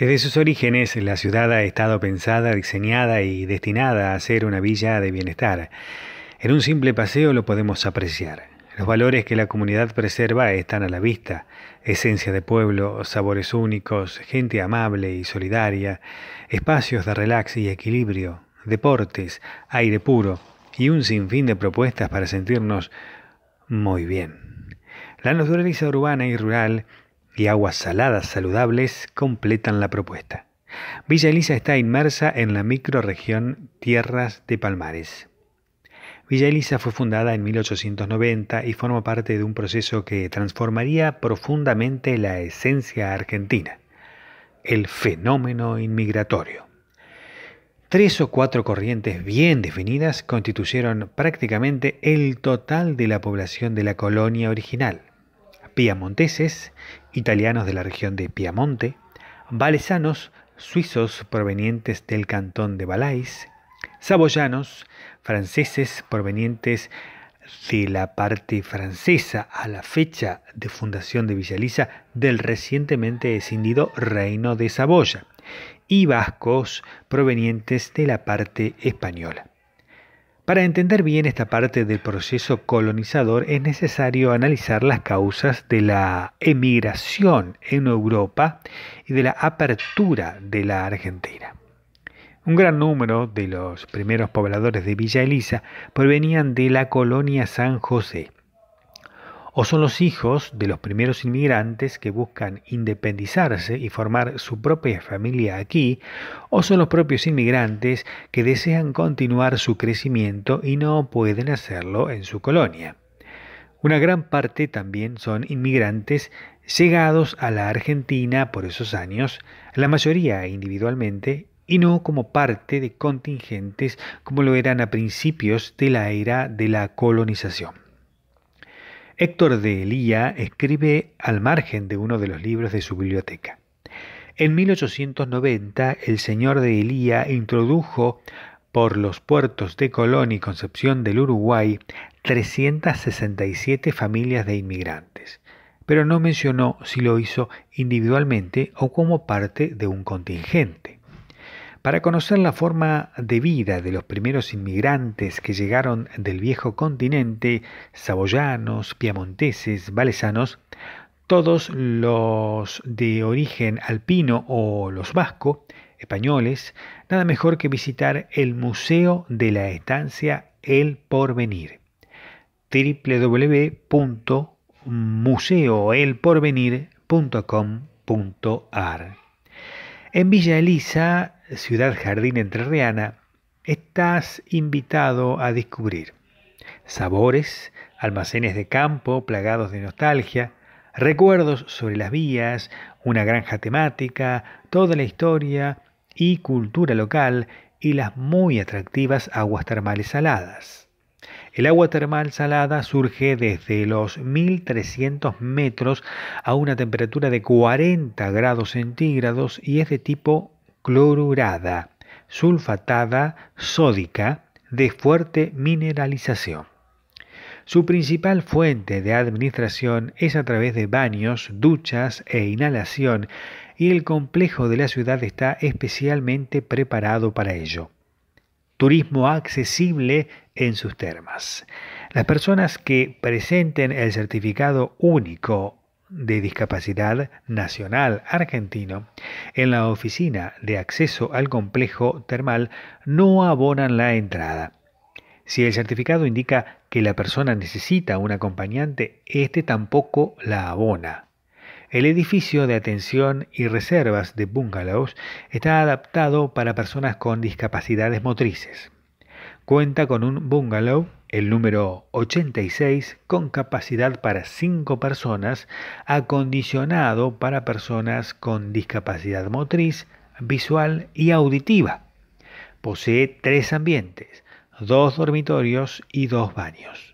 Desde sus orígenes, la ciudad ha estado pensada, diseñada y destinada a ser una villa de bienestar. En un simple paseo lo podemos apreciar. Los valores que la comunidad preserva están a la vista. Esencia de pueblo, sabores únicos, gente amable y solidaria, espacios de relax y equilibrio, deportes, aire puro y un sinfín de propuestas para sentirnos muy bien. La naturaleza urbana y rural y aguas saladas saludables completan la propuesta. Villa Elisa está inmersa en la microrregión Tierras de Palmares. Villa Elisa fue fundada en 1890 y forma parte de un proceso que transformaría profundamente la esencia argentina, el fenómeno inmigratorio. Tres o cuatro corrientes bien definidas constituyeron prácticamente el total de la población de la colonia original piamonteses, italianos de la región de Piamonte, valesanos, suizos provenientes del cantón de Valais, saboyanos, franceses provenientes de la parte francesa a la fecha de fundación de Villaliza del recientemente descendido Reino de Saboya y vascos provenientes de la parte española. Para entender bien esta parte del proceso colonizador es necesario analizar las causas de la emigración en Europa y de la apertura de la Argentina. Un gran número de los primeros pobladores de Villa Elisa provenían de la colonia San José, o son los hijos de los primeros inmigrantes que buscan independizarse y formar su propia familia aquí, o son los propios inmigrantes que desean continuar su crecimiento y no pueden hacerlo en su colonia. Una gran parte también son inmigrantes llegados a la Argentina por esos años, la mayoría individualmente y no como parte de contingentes como lo eran a principios de la era de la colonización. Héctor de Elía escribe al margen de uno de los libros de su biblioteca. En 1890, el señor de Elía introdujo por los puertos de Colón y Concepción del Uruguay 367 familias de inmigrantes, pero no mencionó si lo hizo individualmente o como parte de un contingente. Para conocer la forma de vida de los primeros inmigrantes que llegaron del viejo continente, saboyanos, piamonteses, valesanos, todos los de origen alpino o los vasco, españoles, nada mejor que visitar el Museo de la Estancia El Porvenir www.museoelporvenir.com.ar en Villa Elisa, ciudad jardín entrerriana, estás invitado a descubrir sabores, almacenes de campo plagados de nostalgia, recuerdos sobre las vías, una granja temática, toda la historia y cultura local y las muy atractivas aguas termales saladas. El agua termal salada surge desde los 1300 metros a una temperatura de 40 grados centígrados y es de tipo clorurada, sulfatada, sódica, de fuerte mineralización. Su principal fuente de administración es a través de baños, duchas e inhalación y el complejo de la ciudad está especialmente preparado para ello. Turismo accesible en sus termas. Las personas que presenten el certificado único de Discapacidad Nacional Argentino en la oficina de acceso al complejo termal no abonan la entrada. Si el certificado indica que la persona necesita un acompañante, este tampoco la abona. El edificio de atención y reservas de bungalows está adaptado para personas con discapacidades motrices cuenta con un bungalow, el número 86, con capacidad para 5 personas, acondicionado para personas con discapacidad motriz, visual y auditiva. Posee tres ambientes, dos dormitorios y dos baños.